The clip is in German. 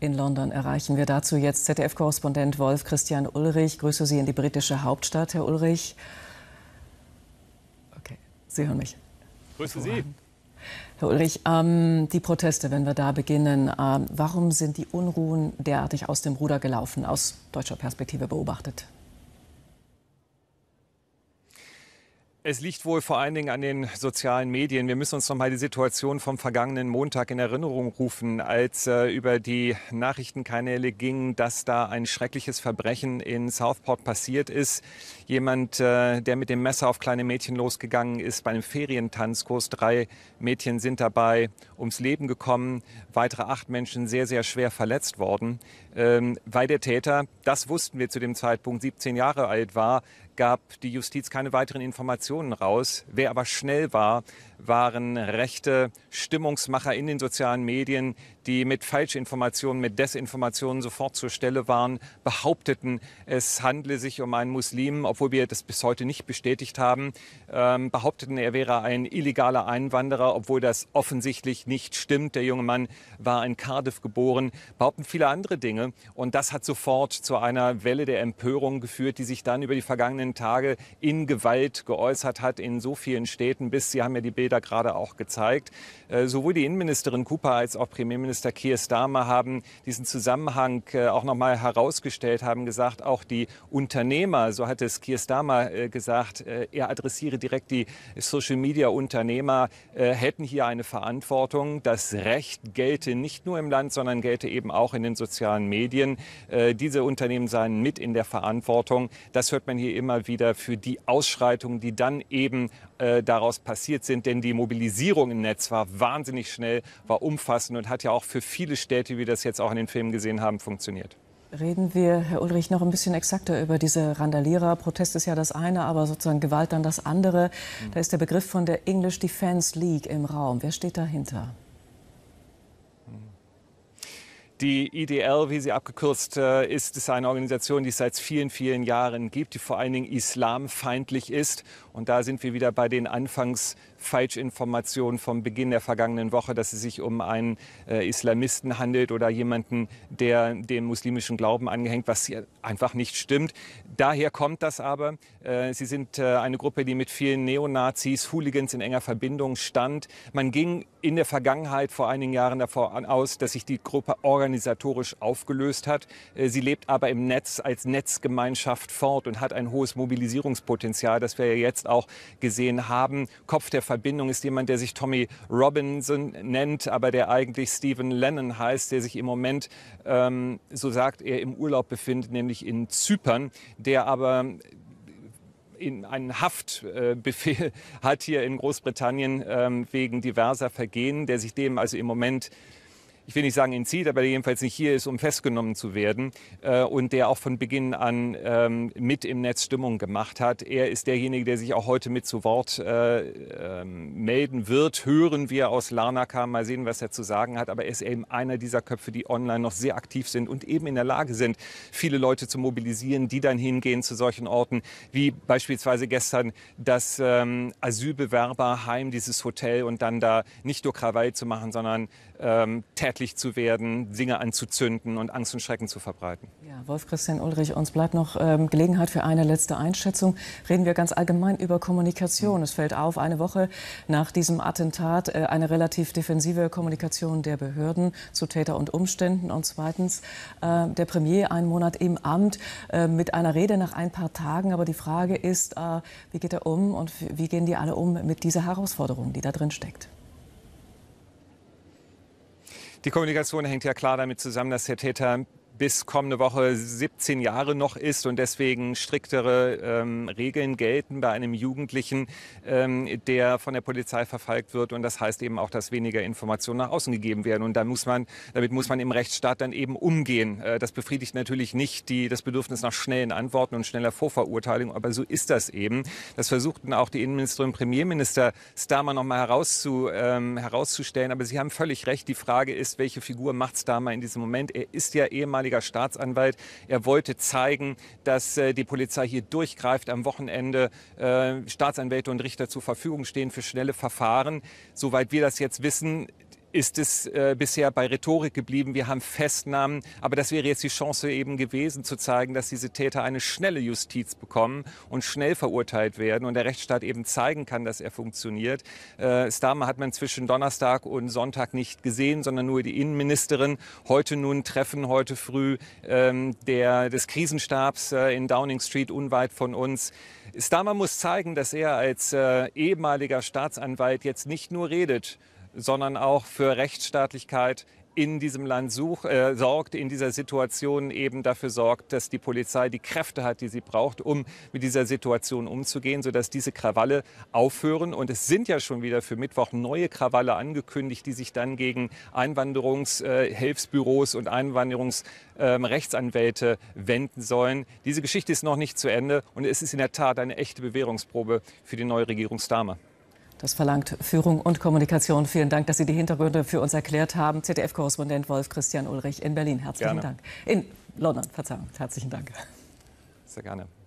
In London erreichen wir dazu jetzt ZDF-Korrespondent Wolf Christian Ulrich. Grüße Sie in die britische Hauptstadt, Herr Ulrich. Okay, Sie hören mich. Grüße Sie. Herr Ulrich, ähm, die Proteste, wenn wir da beginnen, ähm, warum sind die Unruhen derartig aus dem Ruder gelaufen, aus deutscher Perspektive beobachtet? Es liegt wohl vor allen Dingen an den sozialen Medien. Wir müssen uns noch mal die Situation vom vergangenen Montag in Erinnerung rufen, als äh, über die Nachrichtenkanäle ging, dass da ein schreckliches Verbrechen in Southport passiert ist. Jemand, äh, der mit dem Messer auf kleine Mädchen losgegangen ist bei einem Ferientanzkurs. Drei Mädchen sind dabei ums Leben gekommen, weitere acht Menschen sehr, sehr schwer verletzt worden, ähm, weil der Täter, das wussten wir zu dem Zeitpunkt, 17 Jahre alt war, gab die Justiz keine weiteren Informationen raus. Wer aber schnell war, waren rechte Stimmungsmacher in den sozialen Medien, die mit Falschinformationen, mit Desinformationen sofort zur Stelle waren, behaupteten, es handle sich um einen Muslim, obwohl wir das bis heute nicht bestätigt haben, ähm, behaupteten, er wäre ein illegaler Einwanderer, obwohl das offensichtlich nicht stimmt. Der junge Mann war in Cardiff geboren, behaupten viele andere Dinge. Und das hat sofort zu einer Welle der Empörung geführt, die sich dann über die vergangenen vergangenen Tage in Gewalt geäußert hat in so vielen Städten bis, Sie haben ja die Bilder gerade auch gezeigt. Äh, sowohl die Innenministerin Cooper als auch Premierminister Keir Starmer haben diesen Zusammenhang äh, auch noch mal herausgestellt, haben gesagt, auch die Unternehmer, so hat es Keir Starmer äh, gesagt, er adressiere direkt die Social-Media-Unternehmer, hätten hier eine Verantwortung. Das Recht gelte nicht nur im Land, sondern gelte eben auch in den sozialen Medien. Diese Unternehmen seien mit in der Verantwortung. Das hört man hier immer mal wieder für die Ausschreitungen, die dann eben äh, daraus passiert sind. Denn die Mobilisierung im Netz war wahnsinnig schnell, war umfassend und hat ja auch für viele Städte, wie wir das jetzt auch in den Filmen gesehen haben, funktioniert. Reden wir, Herr Ulrich, noch ein bisschen exakter über diese Randalierer. Protest ist ja das eine, aber sozusagen Gewalt dann das andere. Mhm. Da ist der Begriff von der English Defense League im Raum. Wer steht dahinter? Die IDL, wie sie abgekürzt äh, ist, ist eine Organisation, die es seit vielen, vielen Jahren gibt, die vor allen Dingen islamfeindlich ist. Und da sind wir wieder bei den anfangs Falschinformationen vom Beginn der vergangenen Woche, dass es sich um einen äh, Islamisten handelt oder jemanden, der dem muslimischen Glauben angehängt, was hier einfach nicht stimmt. Daher kommt das aber. Äh, sie sind äh, eine Gruppe, die mit vielen Neonazis, Hooligans in enger Verbindung stand. Man ging in der Vergangenheit vor einigen Jahren davon aus, dass sich die Gruppe organisatorisch aufgelöst hat. Äh, sie lebt aber im Netz als Netzgemeinschaft fort und hat ein hohes Mobilisierungspotenzial, das wir ja jetzt auch gesehen haben. Kopf der Verbindung ist jemand, der sich Tommy Robinson nennt, aber der eigentlich Stephen Lennon heißt, der sich im Moment, ähm, so sagt er, im Urlaub befindet, nämlich in Zypern, der aber in einen Haftbefehl äh, hat hier in Großbritannien ähm, wegen diverser Vergehen, der sich dem also im Moment äh, ich will nicht sagen entzieht, aber der jedenfalls nicht hier ist, um festgenommen zu werden äh, und der auch von Beginn an ähm, mit im Netz Stimmung gemacht hat. Er ist derjenige, der sich auch heute mit zu Wort äh, ähm, melden wird. Hören wir aus Larnaca, mal sehen, was er zu sagen hat. Aber er ist eben einer dieser Köpfe, die online noch sehr aktiv sind und eben in der Lage sind, viele Leute zu mobilisieren, die dann hingehen zu solchen Orten, wie beispielsweise gestern das ähm, Asylbewerberheim, dieses Hotel und dann da nicht nur Krawall zu machen, sondern ähm, Ted weihnachtlich zu werden, Dinge anzuzünden und Angst und Schrecken zu verbreiten. Ja, Wolf-Christian Ulrich, uns bleibt noch ähm, Gelegenheit für eine letzte Einschätzung. Reden wir ganz allgemein über Kommunikation. Es fällt auf, eine Woche nach diesem Attentat äh, eine relativ defensive Kommunikation der Behörden zu Täter und Umständen. Und zweitens äh, der Premier einen Monat im Amt äh, mit einer Rede nach ein paar Tagen. Aber die Frage ist, äh, wie geht er um und wie gehen die alle um mit dieser Herausforderung, die da drin steckt? Die Kommunikation hängt ja klar damit zusammen, dass der Täter bis kommende Woche 17 Jahre noch ist und deswegen striktere ähm, Regeln gelten bei einem Jugendlichen, ähm, der von der Polizei verfolgt wird. Und das heißt eben auch, dass weniger Informationen nach außen gegeben werden. Und da muss man, damit muss man im Rechtsstaat dann eben umgehen. Äh, das befriedigt natürlich nicht die, das Bedürfnis nach schnellen Antworten und schneller Vorverurteilung, aber so ist das eben. Das versuchten auch die Innenministerin und Premierminister Starmer nochmal herauszu, ähm, herauszustellen. Aber Sie haben völlig recht. Die Frage ist, welche Figur macht Starmer in diesem Moment? Er ist ja ehemaliger ehemaliger Staatsanwalt. Er wollte zeigen, dass äh, die Polizei hier durchgreift am Wochenende. Äh, Staatsanwälte und Richter zur Verfügung stehen für schnelle Verfahren. Soweit wir das jetzt wissen, ist es äh, bisher bei Rhetorik geblieben. Wir haben Festnahmen, aber das wäre jetzt die Chance eben gewesen, zu zeigen, dass diese Täter eine schnelle Justiz bekommen und schnell verurteilt werden und der Rechtsstaat eben zeigen kann, dass er funktioniert. Äh, Starmer hat man zwischen Donnerstag und Sonntag nicht gesehen, sondern nur die Innenministerin. Heute nun treffen heute früh ähm, der, des Krisenstabs äh, in Downing Street unweit von uns. Starmer muss zeigen, dass er als äh, ehemaliger Staatsanwalt jetzt nicht nur redet, sondern auch für Rechtsstaatlichkeit in diesem Land such, äh, sorgt, in dieser Situation eben dafür sorgt, dass die Polizei die Kräfte hat, die sie braucht, um mit dieser Situation umzugehen, sodass diese Krawalle aufhören. Und es sind ja schon wieder für Mittwoch neue Krawalle angekündigt, die sich dann gegen Einwanderungshilfsbüros äh, und Einwanderungsrechtsanwälte ähm, wenden sollen. Diese Geschichte ist noch nicht zu Ende und es ist in der Tat eine echte Bewährungsprobe für die neue Regierungsdame. Das verlangt Führung und Kommunikation. Vielen Dank, dass Sie die Hintergründe für uns erklärt haben. ZDF-Korrespondent Wolf Christian Ulrich in Berlin. Herzlichen gerne. Dank. In London, Verzeihung. Herzlichen Dank. Sehr gerne.